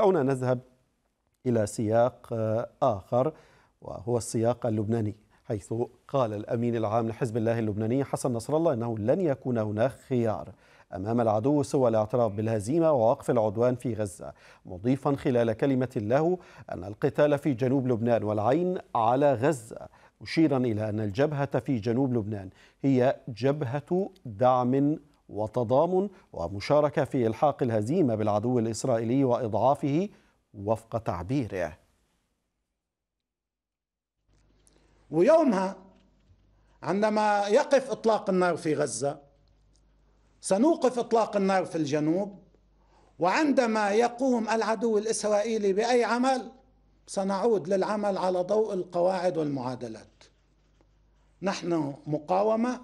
دعونا نذهب إلى سياق آه، آخر وهو السياق اللبناني حيث قال الأمين العام لحزب الله اللبناني حسن نصر الله أنه لن يكون هناك خيار أمام العدو سوى الاعتراف بالهزيمة ووقف العدوان في غزة مضيفا خلال كلمة له أن القتال في جنوب لبنان والعين على غزة مشيرا إلى أن الجبهة في جنوب لبنان هي جبهة دعم وتضامن ومشاركة في إلحاق الهزيمة بالعدو الإسرائيلي وإضعافه وفق تعبيره ويومها عندما يقف إطلاق النار في غزة سنوقف إطلاق النار في الجنوب وعندما يقوم العدو الإسرائيلي بأي عمل سنعود للعمل على ضوء القواعد والمعادلات نحن مقاومة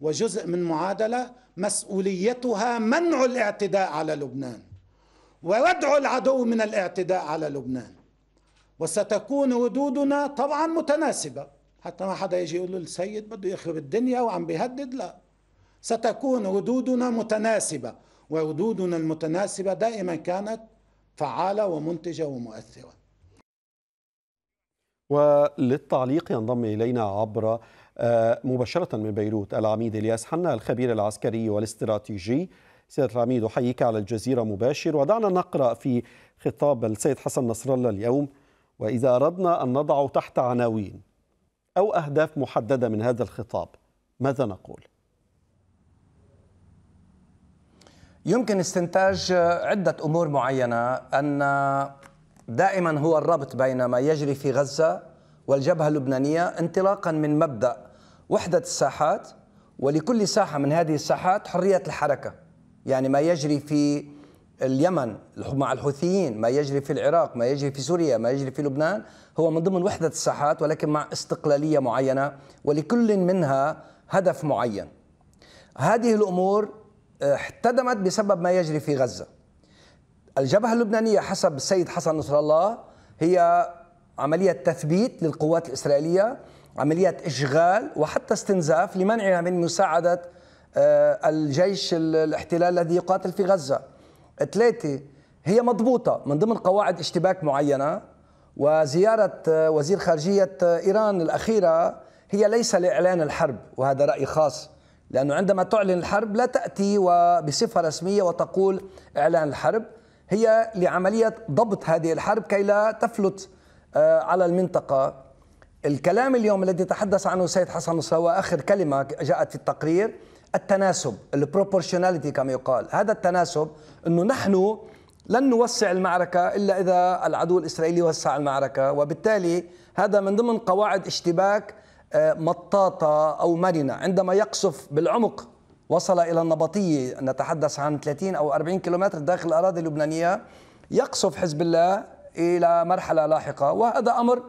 وجزء من معادلة مسؤوليتها منع الاعتداء على لبنان وردع العدو من الاعتداء على لبنان وستكون ردودنا طبعا متناسبة حتى ما حدا يجي يقول له السيد بده يخرب الدنيا وعم بيهدد لا ستكون ردودنا متناسبة وردودنا المتناسبة دائما كانت فعالة ومنتجة ومؤثرة وللتعليق ينضم إلينا عبر آه، مباشرة من بيروت العميد الياس حنا الخبير العسكري والاستراتيجي سيد العميد أحييك على الجزيرة مباشر ودعنا نقرأ في خطاب السيد حسن نصر الله اليوم وإذا أردنا أن نضع تحت عناوين أو أهداف محددة من هذا الخطاب ماذا نقول؟ يمكن استنتاج عدة أمور معينة أن دائما هو الربط بين ما يجري في غزة والجبهة اللبنانية انطلاقا من مبدأ وحدة الساحات ولكل ساحة من هذه الساحات حرية الحركة يعني ما يجري في اليمن مع الحوثيين ما يجري في العراق ما يجري في سوريا ما يجري في لبنان هو من ضمن وحدة الساحات ولكن مع استقلالية معينة ولكل منها هدف معين هذه الأمور آه، احتدمت بسبب ما يجري في غزة الجبهة اللبنانية حسب السيد حسن نصر الله هي عملية تثبيت للقوات الإسرائيلية عمليات إشغال وحتى استنزاف لمنعها من مساعدة آه، الجيش الاحتلال الذي يقاتل في غزة ثلاثة هي مضبوطة من ضمن قواعد اشتباك معينة وزيارة آه، وزير خارجية آه، إيران الأخيرة هي ليس لإعلان الحرب وهذا رأي خاص لأنه عندما تعلن الحرب لا تأتي بصفة رسمية وتقول إعلان الحرب هي لعملية ضبط هذه الحرب كي لا تفلت على المنطقة الكلام اليوم الذي تحدث عنه السيد حسن نصر واخر كلمه جاءت في التقرير التناسب البروبورشناليتي كما يقال هذا التناسب انه نحن لن نوسع المعركه الا اذا العدو الاسرائيلي وسع المعركه وبالتالي هذا من ضمن قواعد اشتباك آه، مطاطه او مرنه عندما يقصف بالعمق وصل الى النبطيه نتحدث عن 30 او 40 كيلومتر داخل الاراضي اللبنانيه يقصف حزب الله الى مرحله لاحقه وهذا امر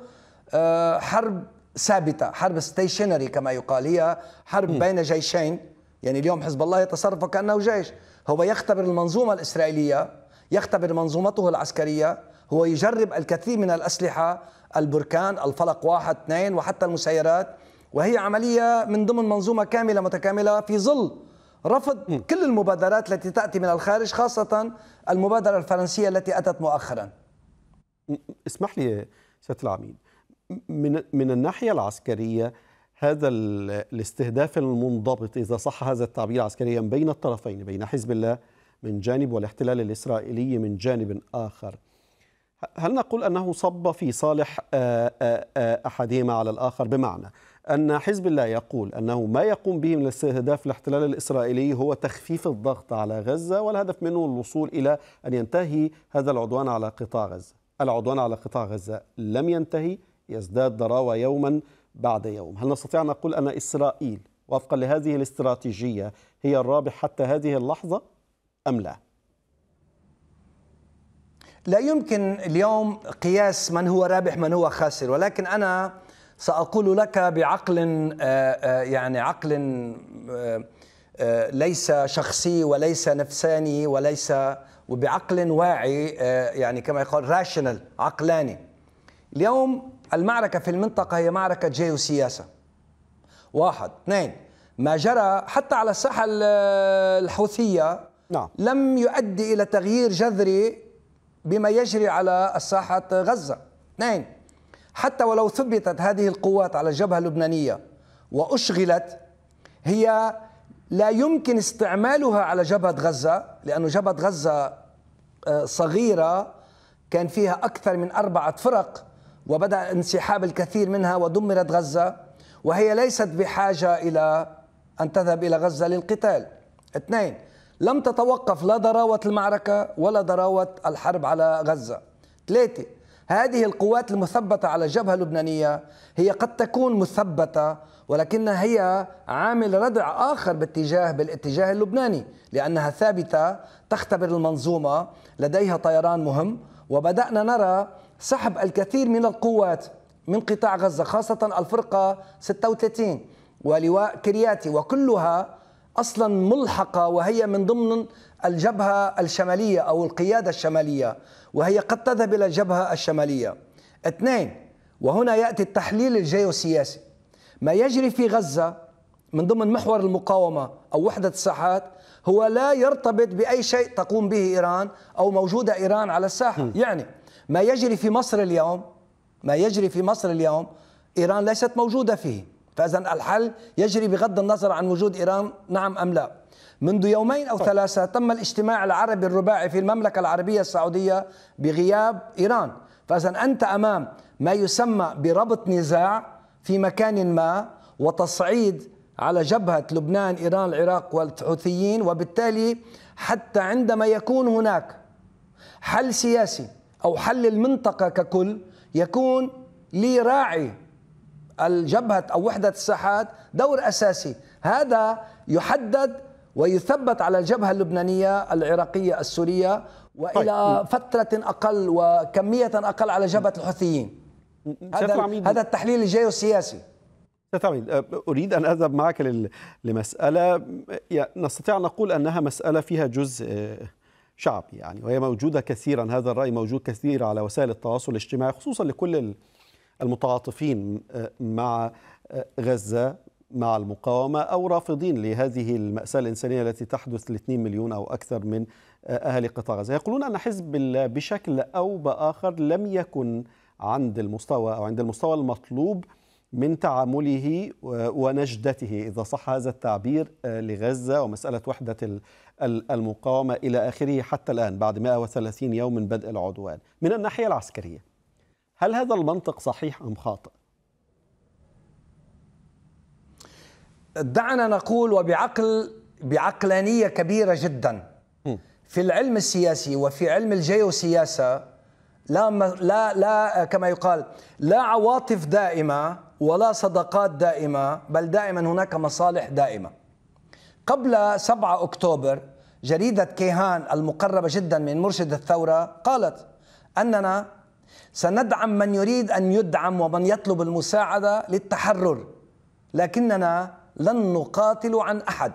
آه، حرب ثابته حرب ستيشنري كما يقال هي حرب بين جيشين يعني اليوم حزب الله يتصرف وكانه جيش هو يختبر المنظومه الاسرائيليه يختبر منظومته العسكريه هو يجرب الكثير من الاسلحه البركان الفلق واحد اثنين وحتى المسيرات وهي عمليه من ضمن منظومه كامله متكامله في ظل رفض م. كل المبادرات التي تاتي من الخارج خاصه المبادره الفرنسيه التي اتت مؤخرا اسمح لي سياده العميد من من الناحيه العسكريه هذا الاستهداف المنضبط اذا صح هذا التعبير عسكريا بين الطرفين بين حزب الله من جانب والاحتلال الاسرائيلي من جانب اخر هل نقول انه صب في صالح آه، آه، آه، احدهما على الاخر بمعنى ان حزب الله يقول انه ما يقوم به من الاستهداف الاحتلال الاسرائيلي هو تخفيف الضغط على غزه والهدف منه الوصول الى ان ينتهي هذا العدوان على قطاع غزه العدوان على قطاع غزه لم ينتهي يزداد ضراوة يوما بعد يوم هل نستطيع أن نقول أن إسرائيل وفقا لهذه الاستراتيجية هي الرابح حتى هذه اللحظة أم لا؟ لا يمكن اليوم قياس من هو رابح من هو خاسر ولكن أنا سأقول لك بعقل آه، آه، يعني عقل آه، ليس شخصي وليس نفساني وليس وبعقل واعي يعني كما يقال راشنال عقلاني اليوم المعركة في المنطقة هي معركة جيوسياسة واحد اثنين ما جرى حتى على الساحة الحوثية نعم. لم يؤدي إلى تغيير جذري بما يجري على الساحة غزة اثنين حتى ولو ثبتت هذه القوات على الجبهة اللبنانية وأشغلت هي لا يمكن استعمالها على جبهة غزة لأن جبهة غزة آه، صغيرة كان فيها أكثر من أربعة فرق وبدأ انسحاب الكثير منها ودمرت غزة وهي ليست بحاجة إلى أن تذهب إلى غزة للقتال اثنين لم تتوقف لا ضراوة المعركة ولا ضراوة الحرب على غزة ثلاثة هذه القوات المثبتة على الجبهة اللبنانية هي قد تكون مثبتة ولكنها هي عامل ردع آخر باتجاه بالاتجاه اللبناني لأنها ثابتة تختبر المنظومة لديها طيران مهم وبدأنا نرى سحب الكثير من القوات من قطاع غزة خاصة الفرقة 36 ولواء كرياتي وكلها أصلا ملحقة وهي من ضمن الجبهة الشمالية أو القيادة الشمالية وهي قد تذهب إلى الجبهة الشمالية اثنين وهنا يأتي التحليل الجيوسياسي ما يجري في غزة من ضمن محور المقاومة أو وحدة الساحات هو لا يرتبط بأي شيء تقوم به إيران أو موجودة إيران على الساحة يعني ما يجري في مصر اليوم ما يجري في مصر اليوم إيران ليست موجودة فيه فإذا الحل يجري بغض النظر عن وجود إيران نعم أم لا منذ يومين أو ثلاثة تم الاجتماع العربي الرباعي في المملكة العربية السعودية بغياب إيران فإذا أنت أمام ما يسمى بربط نزاع في مكان ما وتصعيد على جبهة لبنان إيران العراق والحوثيين وبالتالي حتى عندما يكون هناك حل سياسي أو حل المنطقة ككل يكون لراعي الجبهة أو وحدة الساحات دور أساسي هذا يحدد ويثبت على الجبهة اللبنانية العراقية السورية وإلى طيب. فترة أقل وكمية أقل على جبهة الحوثيين هذا, هذا التحليل الجيوسياسي تمام أريد أن أذهب معك لمسألة نستطيع أن نقول أنها مسألة فيها جزء شعبي يعني وهي موجودة كثيرا هذا الرأي موجود كثير على وسائل التواصل الاجتماعي خصوصا لكل المتعاطفين مع غزة مع المقاومة أو رافضين لهذه المأساة الإنسانية التي تحدث لاثنين مليون أو أكثر من أهالي قطاع غزة يقولون أن حزب الله بشكل أو بآخر لم يكن عند المستوى أو عند المستوى المطلوب من تعامله ونجدته إذا صح هذا التعبير آه، لغزة ومسألة وحدة المقاومة إلى آخره حتى الآن بعد 130 يوم من بدء العدوان من الناحية العسكرية هل هذا المنطق صحيح أم خاطئ؟ دعنا نقول وبعقل بعقلانية كبيرة جدا في العلم السياسي وفي علم الجيوسياسة لا لا لا آه، كما يقال لا عواطف دائمه ولا صداقات دائمه بل دائما هناك مصالح دائمه قبل 7 اكتوبر جريده كيهان المقربه جدا من مرشد الثوره قالت اننا سندعم من يريد ان يدعم ومن يطلب المساعده للتحرر لكننا لن نقاتل عن احد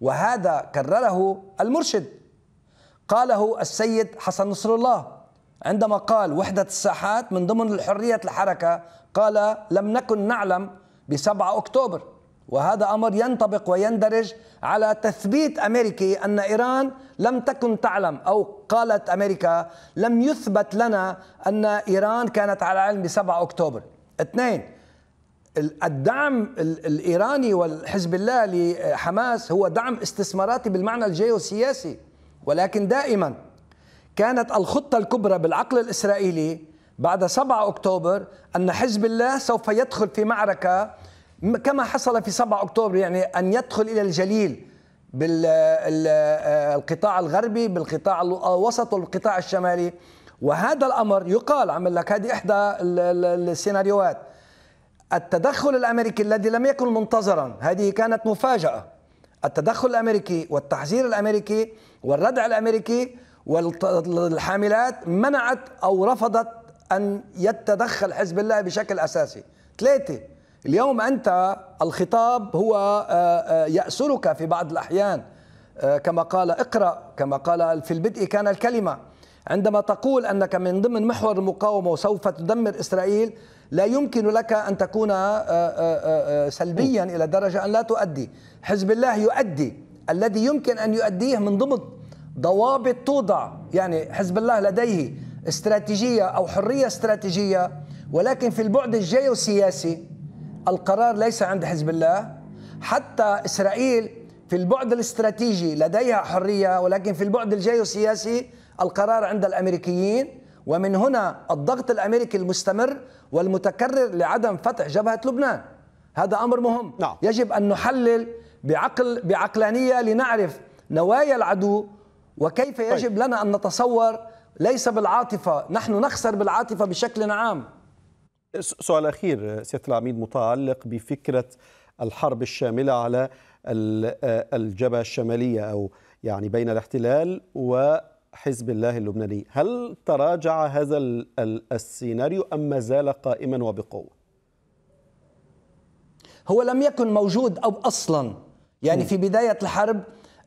وهذا كرره المرشد قاله السيد حسن نصر الله عندما قال وحدة الساحات من ضمن حرية الحركة قال لم نكن نعلم ب7 أكتوبر وهذا أمر ينطبق ويندرج على تثبيت أمريكي أن إيران لم تكن تعلم أو قالت أمريكا لم يثبت لنا أن إيران كانت على علم ب7 أكتوبر اثنين الدعم الإيراني والحزب الله لحماس هو دعم استثماراتي بالمعنى الجيوسياسي ولكن دائماً كانت الخطة الكبرى بالعقل الإسرائيلي بعد 7 أكتوبر أن حزب الله سوف يدخل في معركة كما حصل في 7 أكتوبر يعني أن يدخل إلى الجليل بالقطاع آه، الغربي بالقطاع الوسط آه، والقطاع الشمالي وهذا الأمر يقال عمل لك هذه إحدى السيناريوهات التدخل الأمريكي الذي لم يكن منتظرا هذه كانت مفاجأة التدخل الأمريكي والتحذير الأمريكي والردع الأمريكي والحاملات منعت أو رفضت أن يتدخل حزب الله بشكل أساسي ثلاثة اليوم أنت الخطاب هو آه، آه، يأسرك في بعض الأحيان آه، كما قال اقرأ كما قال في البدء كان الكلمة عندما تقول أنك من ضمن محور المقاومة وسوف تدمر إسرائيل لا يمكن لك أن تكون سلبيا إلى درجة أن لا تؤدي حزب الله يؤدي الذي يمكن أن يؤديه من ضمن ضوابط توضع يعني حزب الله لديه استراتيجية أو حرية استراتيجية ولكن في البعد الجيوسياسي القرار ليس عند حزب الله حتى إسرائيل في البعد الاستراتيجي لديها حرية ولكن في البعد الجيوسياسي القرار عند الأمريكيين ومن هنا الضغط الأمريكي المستمر والمتكرر لعدم فتح جبهة لبنان هذا أمر مهم نعم. يجب أن نحلل بعقل بعقلانية لنعرف نوايا العدو وكيف طيب. يجب طيب. لنا أن نتصور ليس بالعاطفة نحن نخسر بالعاطفة بشكل عام سؤال أخير سيادة العميد متعلق بفكرة الحرب الشاملة على آه، الجبهة الشمالية أو يعني بين الاحتلال وحزب الله اللبناني هل تراجع هذا السيناريو أم ما زال قائما وبقوة؟ هو لم يكن موجود أو أصلا يعني في بداية الحرب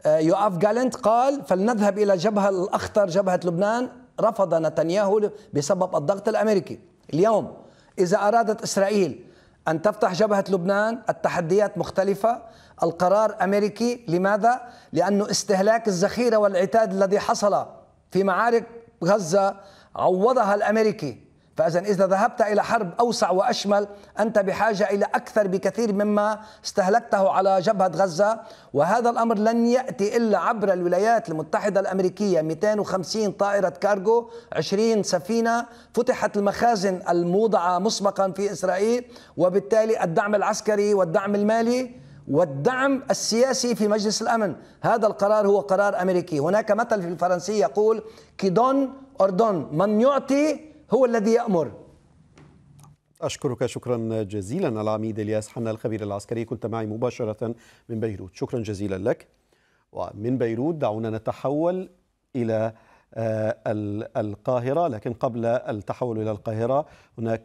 آه، يؤاف جالنت قال فلنذهب إلى جبهة الأخطر جبهة لبنان رفض نتنياهو بسبب الضغط الأمريكي اليوم إذا أرادت إسرائيل أن تفتح جبهة لبنان التحديات مختلفة القرار أمريكي لماذا؟ لأنه استهلاك الذخيرة والعتاد الذي حصل في معارك غزة عوضها الأمريكي فإذا إذا ذهبت إلى حرب أوسع وأشمل أنت بحاجة إلى أكثر بكثير مما استهلكته على جبهة غزة وهذا الأمر لن يأتي إلا عبر الولايات المتحدة الأمريكية 250 طائرة كارغو 20 سفينة فتحت المخازن الموضعة مسبقا في إسرائيل وبالتالي الدعم العسكري والدعم المالي والدعم السياسي في مجلس الامن، هذا القرار هو قرار امريكي، هناك مثل في الفرنسيه يقول كيدون اوردون، من يعطي هو الذي يأمر أشكرك شكرا جزيلا العميد إلياس حنا الخبير العسكري كنت معي مباشرة من بيروت شكرا جزيلا لك ومن بيروت دعونا نتحول إلى آه، القاهرة لكن قبل التحول إلى القاهرة هناك